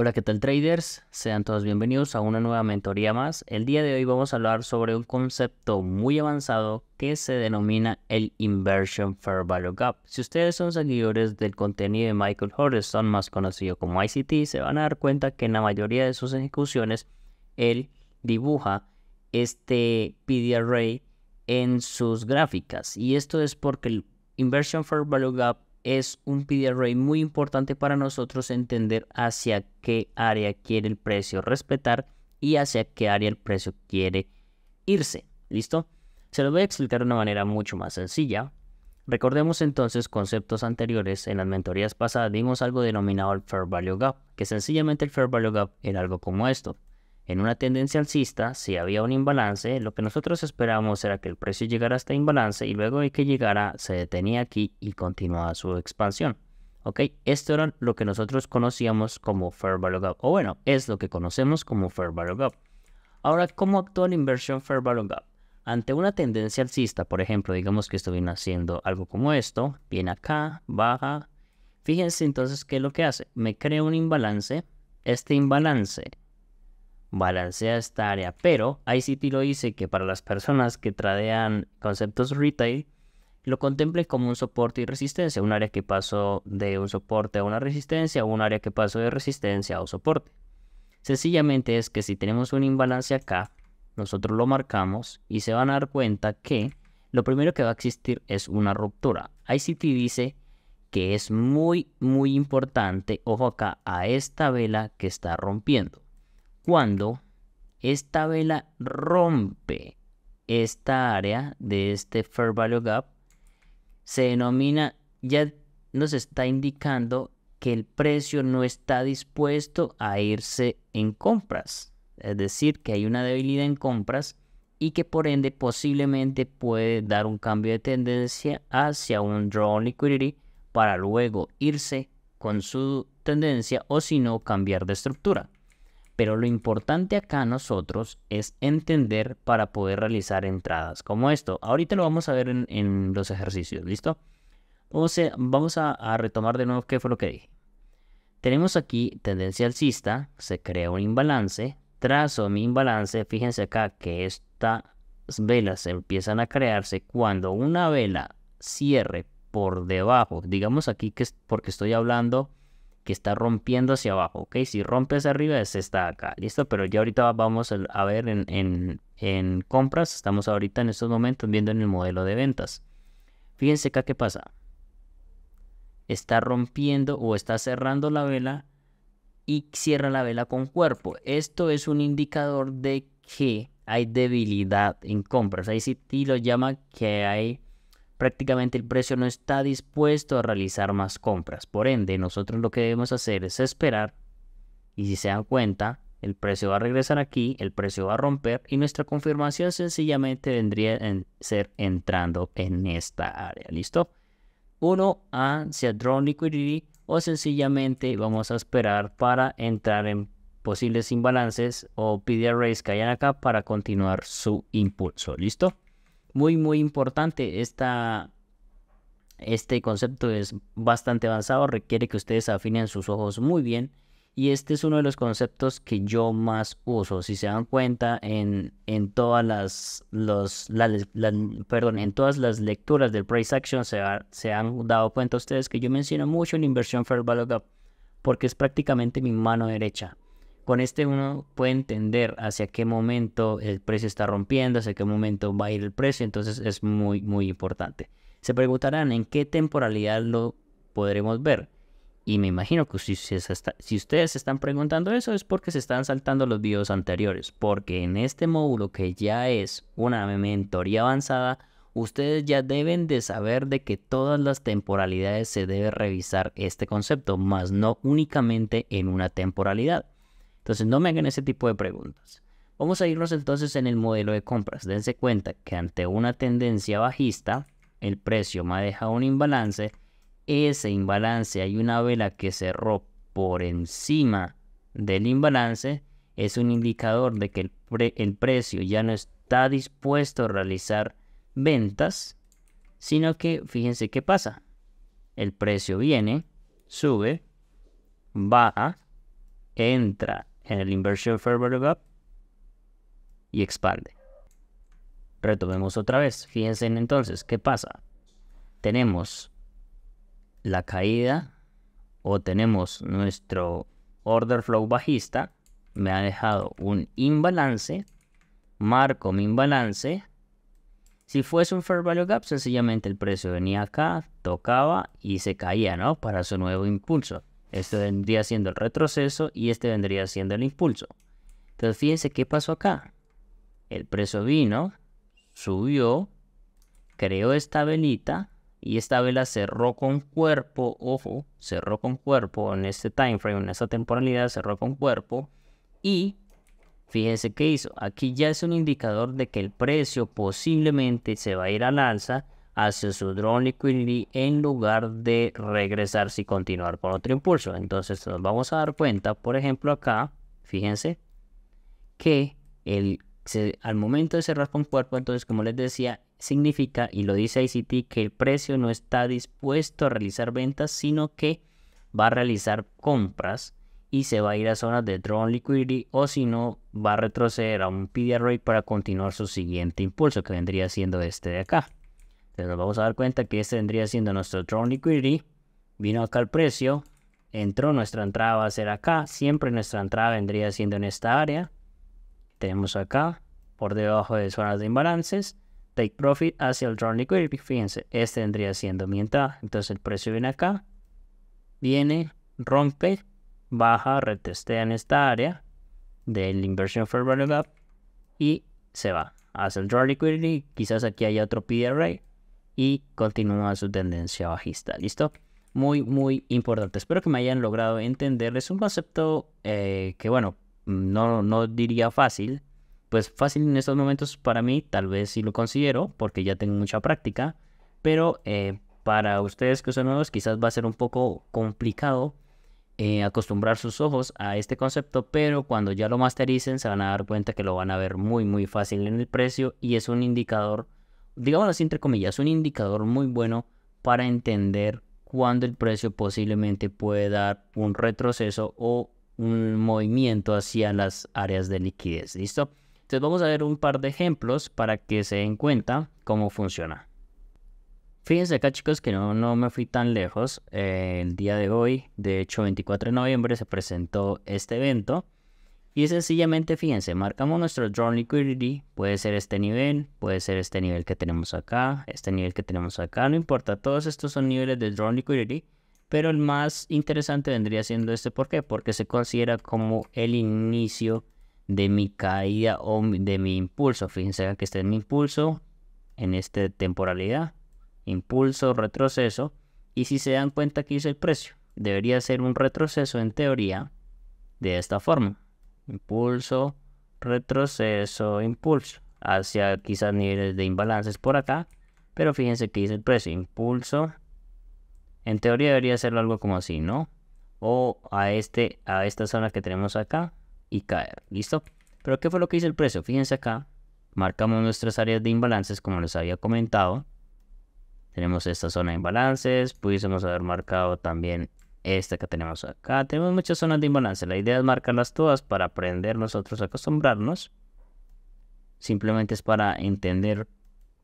Hola, ¿qué tal traders? Sean todos bienvenidos a una nueva mentoría más. El día de hoy vamos a hablar sobre un concepto muy avanzado que se denomina el Inversion Fair Value Gap. Si ustedes son seguidores del contenido de Michael son más conocido como ICT, se van a dar cuenta que en la mayoría de sus ejecuciones él dibuja este array en sus gráficas. Y esto es porque el Inversion Fair Value Gap es un PDR muy importante para nosotros entender hacia qué área quiere el precio respetar y hacia qué área el precio quiere irse. ¿Listo? Se lo voy a explicar de una manera mucho más sencilla. Recordemos entonces conceptos anteriores. En las mentorías pasadas vimos algo denominado el Fair Value Gap, que sencillamente el Fair Value Gap era algo como esto. En una tendencia alcista, si había un imbalance, lo que nosotros esperábamos era que el precio llegara hasta este imbalance y luego de que llegara se detenía aquí y continuaba su expansión. ¿Ok? Esto era lo que nosotros conocíamos como Fair Value Gap. O bueno, es lo que conocemos como Fair Value Gap. Ahora, ¿cómo actúa la inversión Fair Value Gap? Ante una tendencia alcista, por ejemplo, digamos que esto viene haciendo algo como esto, viene acá, baja. Fíjense entonces qué es lo que hace. Me crea un imbalance. Este imbalance balancea esta área. Pero ICT lo dice que para las personas que tradean conceptos retail, lo contemple como un soporte y resistencia, un área que pasó de un soporte a una resistencia o un área que pasó de resistencia a un soporte. Sencillamente es que si tenemos un imbalance acá, nosotros lo marcamos y se van a dar cuenta que lo primero que va a existir es una ruptura. ICT dice que es muy, muy importante, ojo acá, a esta vela que está rompiendo cuando esta vela rompe esta área de este Fair Value Gap, se denomina, ya nos está indicando que el precio no está dispuesto a irse en compras. Es decir, que hay una debilidad en compras y que por ende posiblemente puede dar un cambio de tendencia hacia un draw liquidity para luego irse con su tendencia o si no cambiar de estructura. Pero lo importante acá nosotros es entender para poder realizar entradas como esto. Ahorita lo vamos a ver en, los ejercicios, ¿listo? Vamos, a, vamos a, retomar de nuevo qué fue lo que dije. Tenemos aquí tendencia alcista, se crea un imbalance, trazo mi imbalance, fíjense acá que estas velas empiezan a crearse cuando una vela cierre por debajo, digamos aquí que porque estoy hablando que está rompiendo hacia abajo, ¿ok? Si rompe hacia arriba es está acá, ¿listo? Pero ya ahorita vamos a ver en, en compras, estamos ahorita en estos momentos viendo en el modelo de ventas. Fíjense acá qué pasa. Está rompiendo o está cerrando la vela y cierra la vela con cuerpo. Esto es un indicador de que hay debilidad en compras. Ahí sí lo llama que hay prácticamente el precio no está dispuesto a realizar más compras. Por ende, nosotros lo que debemos hacer es esperar y si se dan cuenta, el precio va a regresar aquí, el precio va a romper y nuestra confirmación sencillamente vendría a ser entrando en esta área. ¿Listo? Uno hacia Liquidity o sencillamente vamos a esperar para entrar en posibles imbalances o PDR Rays que hayan acá para continuar su impulso. ¿Listo? muy, muy importante. Esta, este concepto es bastante avanzado, requiere que ustedes afinen sus ojos muy bien. Y este es uno de los conceptos que yo más uso. Si se dan cuenta, en, todas las, los, perdón, en todas las lecturas del price action se, se han dado cuenta ustedes que yo menciono mucho la inversión fair value gap porque es prácticamente mi mano derecha. Con este uno puede entender hacia qué momento el precio está rompiendo, hacia qué momento va a ir el precio, entonces es muy, muy importante. Se preguntarán en qué temporalidad lo podremos ver. Y me imagino que si, ustedes se están preguntando eso es porque se están saltando los videos anteriores, porque en este módulo que ya es una mentoría avanzada, ustedes ya deben de saber de que todas las temporalidades se debe revisar este concepto, más no únicamente en una temporalidad. Entonces no me hagan ese tipo de preguntas. Vamos a irnos entonces en el modelo de compras. Dense cuenta que ante una tendencia bajista, el precio me ha dejado un imbalance. Ese imbalance, hay una vela que cerró por encima del imbalance, es un indicador de que el, el precio ya no está dispuesto a realizar ventas, sino que fíjense qué pasa. El precio viene, sube, baja, entra en el Inversion Fair Value Gap y expande. Retomemos otra vez. Fíjense entonces, ¿qué pasa? Tenemos la caída o tenemos nuestro order flow bajista. Me ha dejado un imbalance. Marco mi imbalance. Si fuese un fair value gap, sencillamente el precio venía acá, tocaba y se caía, ¿no? Para su nuevo impulso. Este vendría siendo el retroceso y este vendría siendo el impulso. Entonces fíjense qué pasó acá. El precio vino, subió, creó esta velita y esta vela cerró con cuerpo, ojo, cerró con cuerpo en este time frame, en esta temporalidad cerró con cuerpo y fíjense qué hizo. Aquí ya es un indicador de que el precio posiblemente se va a ir al alza hacia su drone liquidity en lugar de regresar y continuar con otro impulso. Entonces nos vamos a dar cuenta, por ejemplo acá, fíjense, que el, al momento de cerrar con cuerpo, entonces como les decía, significa, y lo dice ICT, que el precio no está dispuesto a realizar ventas, sino que va a realizar compras y se va a ir a zonas de drone liquidity o si no va a retroceder a un PDR para continuar su siguiente impulso que vendría siendo este de acá nos vamos a dar cuenta que este vendría siendo nuestro draw Liquidity. Vino acá el precio. Entró, nuestra entrada va a ser acá. Siempre nuestra entrada vendría siendo en esta área. Tenemos acá, por debajo de zonas de imbalances. Take Profit hacia el draw Liquidity. Fíjense, este vendría siendo mi entrada. Entonces el precio viene acá. Viene, rompe, baja, retestea en esta área del Inversion for Value Gap y se va. hacia el Draw Liquidity. Quizás aquí haya otro PDRA y continúa su tendencia bajista. ¿Listo? Muy, muy importante. Espero que me hayan logrado entender. Es un concepto eh, que, bueno, no, no diría fácil. Pues fácil en estos momentos para mí, tal vez sí lo considero, porque ya tengo mucha práctica. Pero eh, para ustedes que son nuevos, quizás va a ser un poco complicado eh, acostumbrar sus ojos a este concepto, pero cuando ya lo mastericen se van a dar cuenta que lo van a ver muy muy fácil en el precio y es un indicador digamos así entre comillas, un indicador muy bueno para entender cuándo el precio posiblemente puede dar un retroceso o un movimiento hacia las áreas de liquidez. ¿Listo? Entonces vamos a ver un par de ejemplos para que se den cuenta cómo funciona. Fíjense acá chicos que no, me fui tan lejos. Eh, el día de hoy, de hecho 24 de noviembre, se presentó este evento. Y sencillamente, fíjense, marcamos nuestro Drone Liquidity. Puede ser este nivel, puede ser este nivel que tenemos acá, este nivel que tenemos acá, no importa. Todos estos son niveles de Drone Liquidity. Pero el más interesante vendría siendo este. ¿Por qué? Porque se considera como el inicio de mi caída o de mi impulso. Fíjense que este es mi impulso en esta temporalidad. Impulso, retroceso. Y si se dan cuenta, aquí es el precio. Debería ser un retroceso en teoría de esta forma impulso, retroceso, impulso, hacia quizás niveles de imbalances por acá, pero fíjense que dice el precio, impulso, en teoría debería ser algo como así, ¿no? O a, este, a esta zona que tenemos acá y caer, ¿listo? Pero ¿qué fue lo que hizo el precio? Fíjense acá, marcamos nuestras áreas de imbalances como les había comentado. Tenemos esta zona de imbalances, pudiésemos haber marcado también esta que tenemos acá. Tenemos muchas zonas de imbalance. La idea es marcarlas todas para aprender nosotros a acostumbrarnos. Simplemente es para entender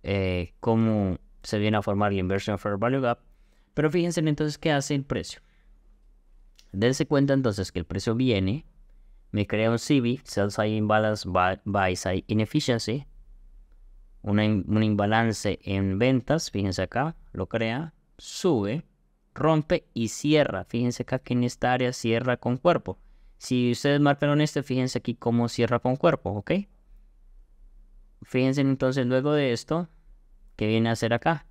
eh, cómo se viene a formar el Inversion Fair Value Gap. Pero fíjense entonces qué hace el precio. Dense cuenta entonces que el precio viene, me crea un CV, Sell Side Imbalance by, Side Inefficiency, un imbalance en ventas, fíjense acá, lo crea, sube, rompe y cierra. Fíjense acá que en esta área cierra con cuerpo. Si ustedes marcaron este, fíjense aquí cómo cierra con cuerpo, ¿ok? Fíjense entonces luego de esto, ¿qué viene a hacer acá?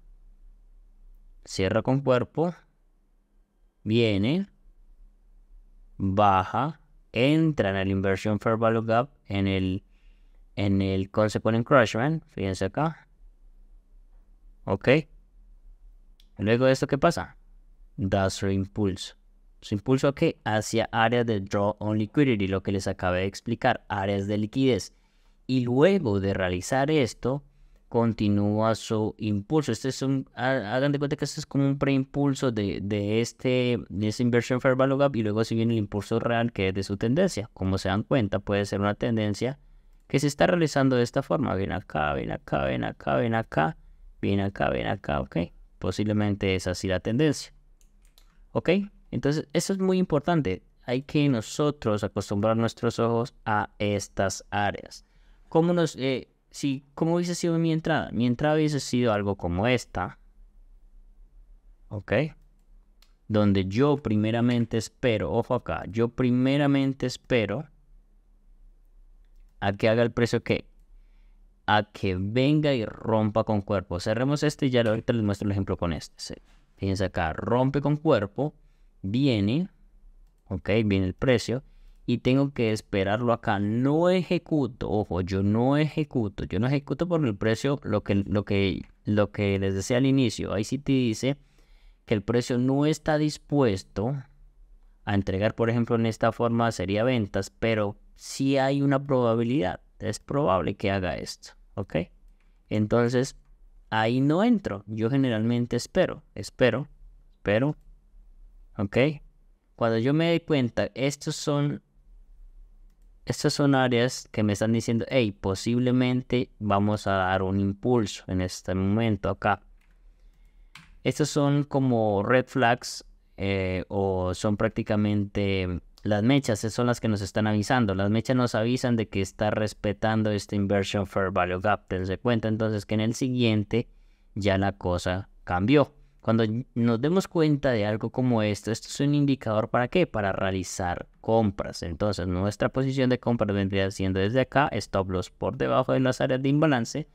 Cierra con cuerpo, viene, baja, entra en el Inversion Fair Value Gap, en el, en el en fíjense acá. ¿Ok? Luego de esto, ¿qué pasa? da su impulso. ¿Su impulso a qué? Hacia áreas de draw on liquidity, lo que les acabé de explicar, áreas de liquidez. Y luego de realizar esto, continúa su impulso. Este es un, hagan de cuenta que esto es como un preimpulso de, de, este, de inversion fair value gap y luego si el impulso real que es de su tendencia. Como se dan cuenta, puede ser una tendencia que se está realizando de esta forma. Viene acá, ven acá, ven acá, ven acá, viene acá, viene acá, ok. Posiblemente es así la tendencia. ¿Ok? Entonces, eso es muy importante. Hay que nosotros acostumbrar nuestros ojos a estas áreas. ¿Cómo nos... Eh, hubiese sido mi entrada? Mi entrada hubiese sido algo como esta. ¿Ok? Donde yo primeramente espero, ojo acá, yo primeramente espero a que haga el precio que a que venga y rompa con cuerpo. Cerremos este y ya ahorita les muestro el ejemplo con este. Fíjense acá, rompe con cuerpo, viene, ok, viene el precio y tengo que esperarlo acá. No ejecuto, ojo, yo no ejecuto, yo no ejecuto por el precio lo que, lo que, lo que les decía al inicio. Ahí sí te dice que el precio no está dispuesto a entregar, por ejemplo, en esta forma sería ventas, pero sí hay una probabilidad, es probable que haga esto, ¿ok? Entonces, ahí no entro. Yo generalmente espero, espero, espero. ¿Ok? Cuando yo me doy cuenta, estos son, estas son áreas que me están diciendo, hey, posiblemente vamos a dar un impulso en este momento acá. Estos son como red flags eh, o son prácticamente las mechas eh, son las que nos están avisando. Las mechas nos avisan de que está respetando este inversion fair value gap. Tense cuenta entonces que en el siguiente ya la cosa cambió. Cuando nos demos cuenta de algo como esto, esto es un indicador para qué? Para realizar compras. Entonces nuestra posición de compra vendría siendo desde acá, stop loss por debajo de las áreas de imbalance.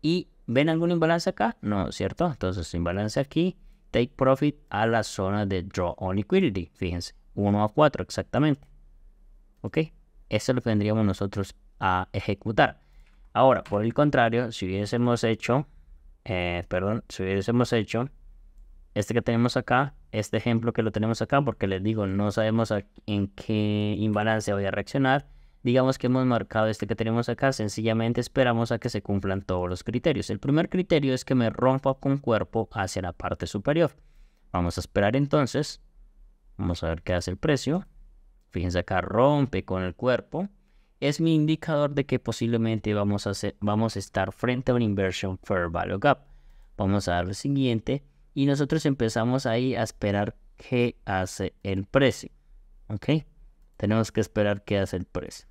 ¿Y ven algún imbalance acá? No, ¿cierto? Entonces imbalance aquí, take profit a la zona de draw on liquidity, fíjense. 1 a 4 exactamente. ¿Ok? Eso es lo que vendríamos nosotros a ejecutar. Ahora, por el contrario, si hubiésemos hecho, eh, perdón, si hubiésemos hecho este que tenemos acá, este ejemplo que lo tenemos acá, porque les digo, no sabemos en qué imbalance voy a reaccionar. Digamos que hemos marcado este que tenemos acá, sencillamente esperamos a que se cumplan todos los criterios. El primer criterio es que me rompa con cuerpo hacia la parte superior. Vamos a esperar entonces Vamos a ver qué hace el precio. Fíjense acá, rompe con el cuerpo. Es mi indicador de que posiblemente vamos a, vamos a estar frente a un inversion fair value gap. Vamos a darle siguiente y nosotros empezamos ahí a esperar qué hace el precio. ¿Ok? Tenemos que esperar qué hace el precio.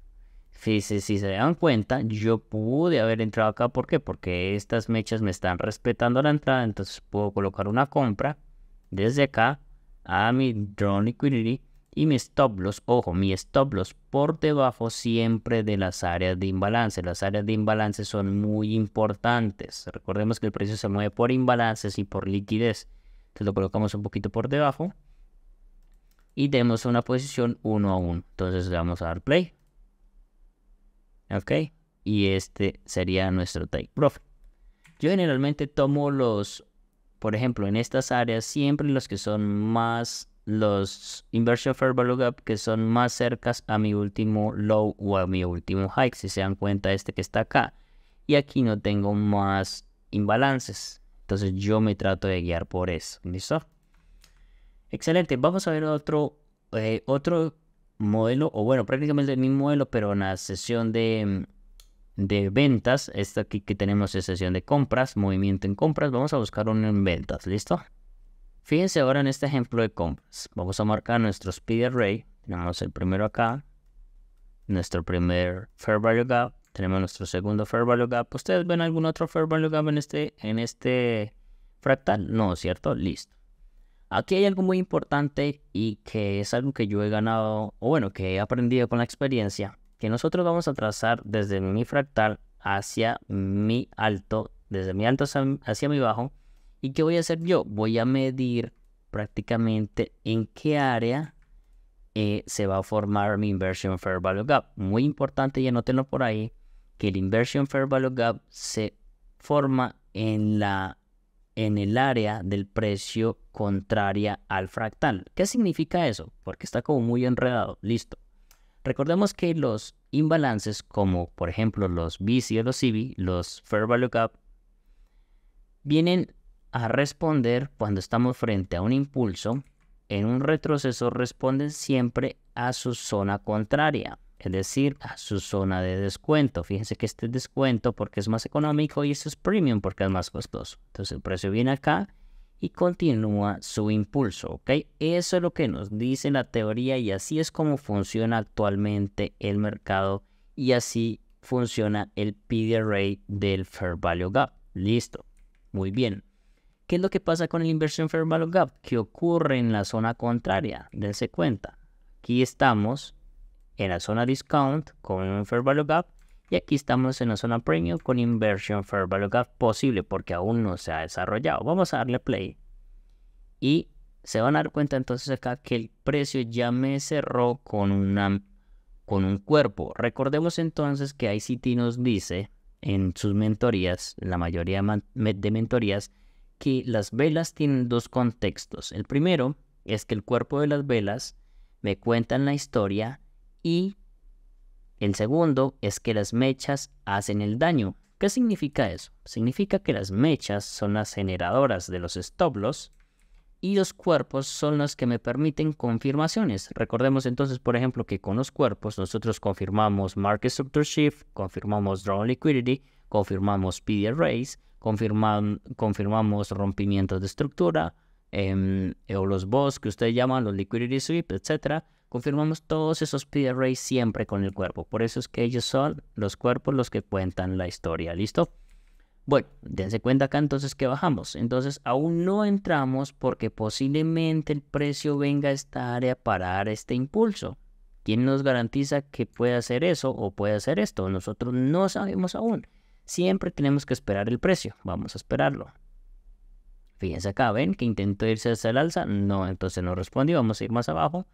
Fíjense, si se dan cuenta, yo pude haber entrado acá. ¿Por qué? Porque estas mechas me están respetando la entrada. Entonces puedo colocar una compra desde acá a mi Draw Liquidity y mi Stop Loss, ojo, mi Stop Loss por debajo siempre de las áreas de imbalance. Las áreas de imbalance son muy importantes. Recordemos que el precio se mueve por imbalances y por liquidez. Entonces lo colocamos un poquito por debajo y demos una posición 1 a 1. Entonces le vamos a dar play. Ok. Y este sería nuestro take profit. Yo generalmente tomo los por ejemplo, en estas áreas siempre los que son más los inversion fair value gap que son más cercas a mi último low o a mi último high, si se dan cuenta este que está acá. Y aquí no tengo más imbalances. Entonces yo me trato de guiar por eso. ¿Listo? Excelente. Vamos a ver otro, eh, otro modelo, o bueno, prácticamente el mismo modelo, pero en la sesión de, mm, de ventas. Esta aquí que tenemos es sesión de compras, movimiento en compras. Vamos a buscar uno en ventas, ¿listo? Fíjense ahora en este ejemplo de compras. Vamos a marcar nuestro speed array. Tenemos el primero acá, nuestro primer fair value gap, tenemos nuestro segundo fair value gap. ¿Ustedes ven algún otro fair value gap en este, en este fractal? No, ¿cierto? Listo. Aquí hay algo muy importante y que es algo que yo he ganado, o bueno, que he aprendido con la experiencia, que nosotros vamos a trazar desde mi fractal hacia mi alto, desde mi alto hacia, mi bajo. ¿Y qué voy a hacer yo? Voy a medir prácticamente en qué área eh, se va a formar mi inversion fair value gap. Muy importante, y anótenlo por ahí, que el inversion fair value gap se forma en la en el área del precio contraria al fractal. ¿Qué significa eso? Porque está como muy enredado. Listo. Recordemos que los imbalances, como por ejemplo los BC o los CB, los Fair Value Gap, vienen a responder cuando estamos frente a un impulso. En un retroceso responden siempre a su zona contraria, es decir, a su zona de descuento. Fíjense que este es descuento porque es más económico y este es premium porque es más costoso. Entonces el precio viene acá y continúa su impulso, ¿ok? Eso es lo que nos dice la teoría y así es como funciona actualmente el mercado y así funciona el PDR del Fair Value Gap. Listo, muy bien. ¿Qué es lo que pasa con la inversión Fair Value Gap? ¿Qué ocurre en la zona contraria, dense cuenta. Aquí estamos en la zona discount con un Fair Value Gap y aquí estamos en la zona premium con inversion fair value gap posible porque aún no se ha desarrollado. Vamos a darle play. Y se van a dar cuenta entonces acá que el precio ya me cerró con, una, con un cuerpo. Recordemos entonces que ICT nos dice en sus mentorías, la mayoría de mentorías, que las velas tienen dos contextos. El primero es que el cuerpo de las velas me cuentan la historia y el segundo es que las mechas hacen el daño. ¿Qué significa eso? Significa que las mechas son las generadoras de los stop loss y los cuerpos son los que me permiten confirmaciones. Recordemos entonces, por ejemplo, que con los cuerpos nosotros confirmamos Market Structure Shift, confirmamos Draw Liquidity, confirmamos PD Raise, confirmamos rompimientos de estructura, em, o los BOS que ustedes llaman, los Liquidity Sweep, etcétera Confirmamos todos esos PRA siempre con el cuerpo. Por eso es que ellos son los cuerpos los que cuentan la historia. ¿Listo? Bueno, dense cuenta acá entonces que bajamos. Entonces aún no entramos porque posiblemente el precio venga a esta área para dar este impulso. ¿Quién nos garantiza que puede hacer eso o puede hacer esto? Nosotros no sabemos aún. Siempre tenemos que esperar el precio. Vamos a esperarlo. Fíjense acá, ¿ven que intentó irse hacia el alza? No, entonces no respondió. Vamos a ir más abajo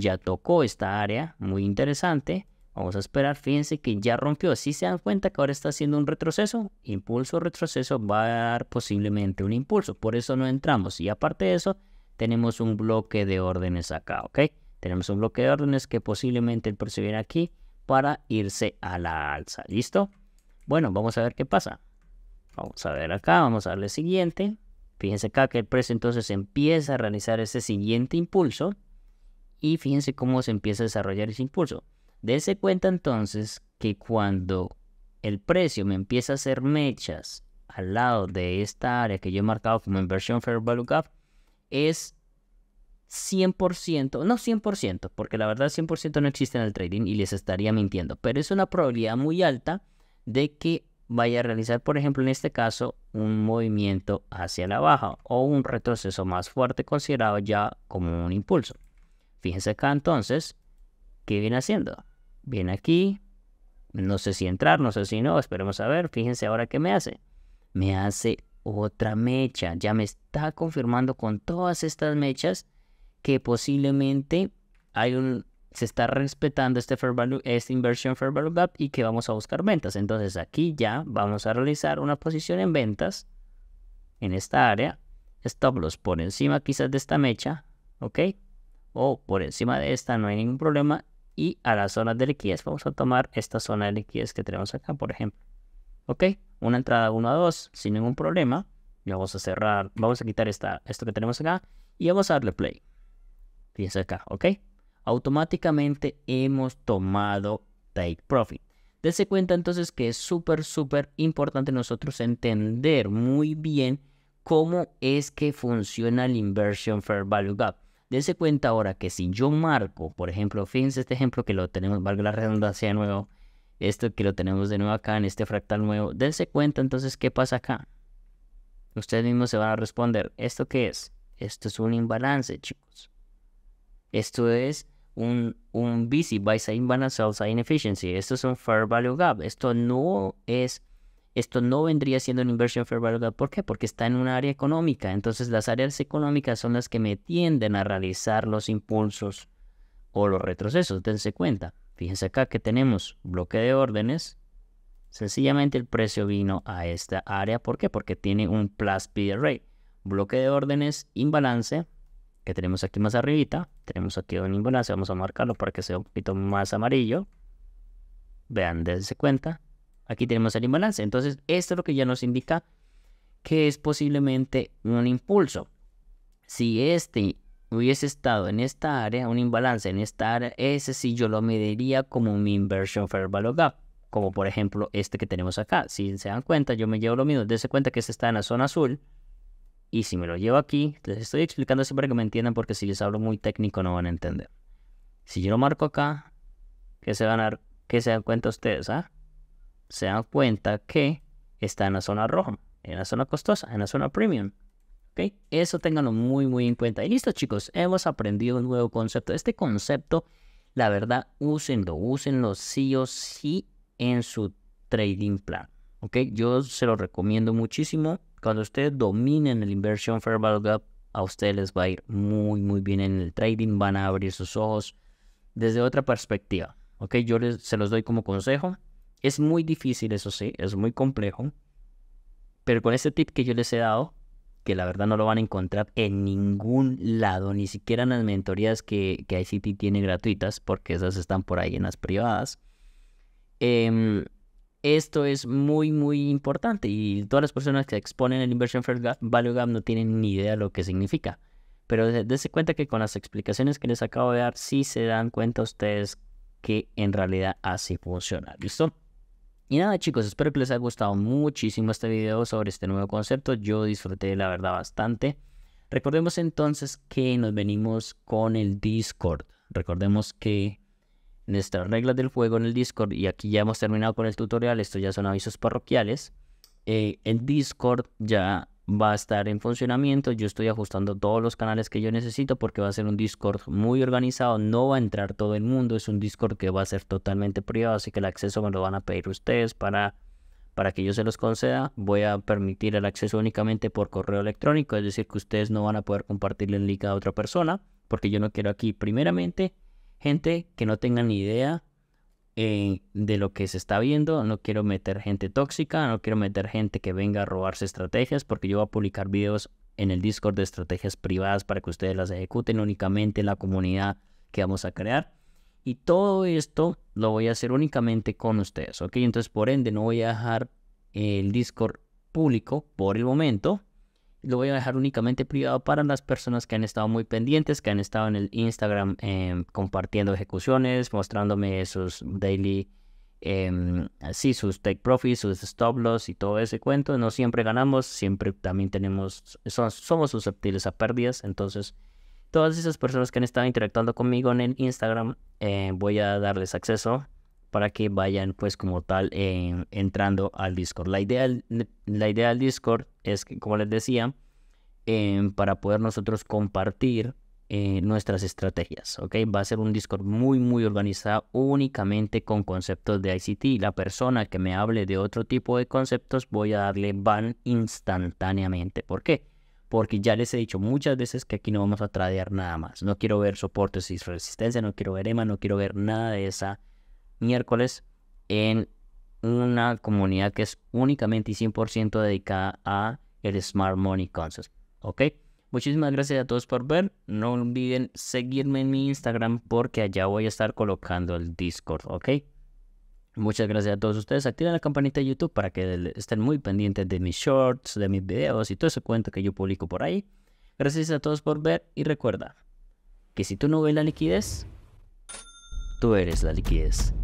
ya tocó esta área, muy interesante. Vamos a esperar, fíjense que ya rompió, si se dan cuenta que ahora está haciendo un retroceso, impulso, retroceso, va a dar posiblemente un impulso, por eso no entramos. Y aparte de eso, tenemos un bloque de órdenes acá, ¿ok? Tenemos un bloque de órdenes que posiblemente el precio viene aquí para irse a la alza, ¿listo? Bueno, vamos a ver qué pasa. Vamos a ver acá, vamos a darle siguiente. Fíjense acá que el precio entonces empieza a realizar ese siguiente impulso y fíjense cómo se empieza a desarrollar ese impulso. Dese cuenta entonces que cuando el precio me empieza a hacer mechas al lado de esta área que yo he marcado como inversión fair value gap, es 100%, no 100%, porque la verdad 100% no existe en el trading y les estaría mintiendo, pero es una probabilidad muy alta de que vaya a realizar, por ejemplo, en este caso, un movimiento hacia la baja o un retroceso más fuerte considerado ya como un impulso. Fíjense acá entonces, ¿qué viene haciendo? Viene aquí, no sé si entrar, no sé si no, esperemos a ver, fíjense ahora qué me hace. Me hace otra mecha, ya me está confirmando con todas estas mechas que posiblemente hay un, se está respetando este, fair value, este inversion fair value gap y que vamos a buscar ventas. Entonces aquí ya vamos a realizar una posición en ventas en esta área. Stop loss por encima quizás de esta mecha, ¿ok? o por encima de esta no hay ningún problema. Y a las zonas de liquidez vamos a tomar esta zona de liquidez que tenemos acá, por ejemplo. ¿Ok? Una entrada 1 a 2 sin ningún problema. Y vamos a cerrar, vamos a quitar esta, esto que tenemos acá y vamos a darle play. Fíjense acá, ¿ok? Automáticamente hemos tomado Take Profit. Dese cuenta entonces que es súper, súper importante nosotros entender muy bien cómo es que funciona el Inversion Fair Value Gap. Dese cuenta ahora que si yo marco, por ejemplo, fíjense este ejemplo que lo tenemos, valga la redundancia de nuevo, esto que lo tenemos de nuevo acá en este fractal nuevo, dense cuenta entonces qué pasa acá. Ustedes mismos se van a responder, ¿esto qué es? Esto es un imbalance, chicos. Esto es un, un busy by side imbalance side inefficiency. Esto es un fair value gap. Esto no es esto no vendría siendo una inversión fair value. ¿Por qué? Porque está en un área económica. Entonces las áreas económicas son las que me tienden a realizar los impulsos o los retrocesos. Dense cuenta. Fíjense acá que tenemos bloque de órdenes. Sencillamente el precio vino a esta área. ¿Por qué? Porque tiene un plus bid rate. Bloque de órdenes, imbalance, que tenemos aquí más arribita. Tenemos aquí un imbalance. Vamos a marcarlo para que sea un poquito más amarillo. Vean, dense cuenta Aquí tenemos el imbalance. Entonces, esto es lo que ya nos indica que es posiblemente un impulso. Si este hubiese estado en esta área, un imbalance en esta área, ese sí yo lo mediría como mi inversion fair value gap. Como por ejemplo este que tenemos acá. Si se dan cuenta, yo me llevo lo mismo. Dese cuenta que este está en la zona azul. Y si me lo llevo aquí, les estoy explicando siempre que me entiendan porque si les hablo muy técnico no van a entender. Si yo lo marco acá, que se van a que se dan cuenta ustedes, ¿ah? se dan cuenta que está en la zona roja, en la zona costosa, en la zona premium. ¿Ok? Eso tenganlo muy, muy en cuenta. Y listo, chicos, hemos aprendido un nuevo concepto. Este concepto, la verdad, úsenlo, úsenlo sí o sí en su trading plan. ¿Ok? Yo se lo recomiendo muchísimo. Cuando ustedes dominen el inversión Fair Value Gap, a ustedes les va a ir muy, muy bien en el trading. Van a abrir sus ojos desde otra perspectiva. ¿Ok? Yo se los doy como consejo es muy difícil, eso sí, es muy complejo. Pero con este tip que yo les he dado, que la verdad no lo van a encontrar en ningún lado, ni siquiera en las mentorías que, que ICT tiene gratuitas, porque esas están por ahí en las privadas. Em, esto es muy, muy importante y todas las personas que exponen el Inversion First Value Gap no tienen ni idea de lo que significa. Pero dése cuenta que con las explicaciones que les acabo de dar, sí se dan cuenta ustedes que en realidad así funciona. ¿Listo? Y nada chicos, espero que les haya gustado muchísimo este video sobre este nuevo concepto. Yo disfruté la verdad bastante. Recordemos entonces que nos venimos con el Discord. Recordemos que nuestras reglas del juego en el Discord, y aquí ya hemos terminado con el tutorial, estos ya son avisos parroquiales. Eh, el Discord ya va a estar en funcionamiento. Yo estoy ajustando todos los canales que yo necesito porque va a ser un Discord muy organizado. No va a entrar todo el mundo. Es un Discord que va a ser totalmente privado. Así que el acceso me lo van a pedir ustedes para, para que yo se los conceda. Voy a permitir el acceso únicamente por correo electrónico. Es decir, que ustedes no van a poder compartirle el link a otra persona. Porque yo no quiero aquí, primeramente, gente que no tenga ni idea eh, de lo que se está viendo, no quiero meter gente tóxica, no quiero meter gente que venga a robarse estrategias, porque yo voy a publicar videos en el Discord de estrategias privadas para que ustedes las ejecuten únicamente en la comunidad que vamos a crear. Y todo esto lo voy a hacer únicamente con ustedes, ¿ok? Entonces, por ende, no voy a dejar el Discord público por el momento, lo voy a dejar únicamente privado para las personas que han estado muy pendientes, que han estado en el Instagram em, compartiendo ejecuciones, mostrándome sus daily, así em, sus take profits, sus stop loss y todo ese cuento. No siempre ganamos, siempre también tenemos, somos susceptibles a pérdidas. Entonces, todas esas personas que han estado interactuando conmigo en el Instagram, eh, voy a darles acceso para que vayan pues como tal eh, entrando al Discord. La idea, la idea del Discord es que, como les decía, eh, para poder nosotros compartir eh, nuestras estrategias, ¿ok? Va a ser un Discord muy, muy organizado únicamente con conceptos de ICT. La persona que me hable de otro tipo de conceptos voy a darle ban instantáneamente. ¿Por qué? Porque ya les he dicho muchas veces que aquí no vamos a tradear nada más. No quiero ver soportes y resistencia, no quiero ver EMA, no quiero ver nada de esa miércoles en una comunidad que es únicamente y 100% dedicada a el Smart Money Concept. ¿Ok? Muchísimas gracias a todos por ver. No olviden seguirme en mi Instagram porque allá voy a estar colocando el Discord. ¿Ok? Muchas gracias a todos ustedes. Activen la campanita de YouTube para que estén muy pendientes de mis shorts, de mis videos y todo ese cuento que yo publico por ahí. Gracias a todos por ver y recuerda que si tú no ves la liquidez, Tú eres la liquidez.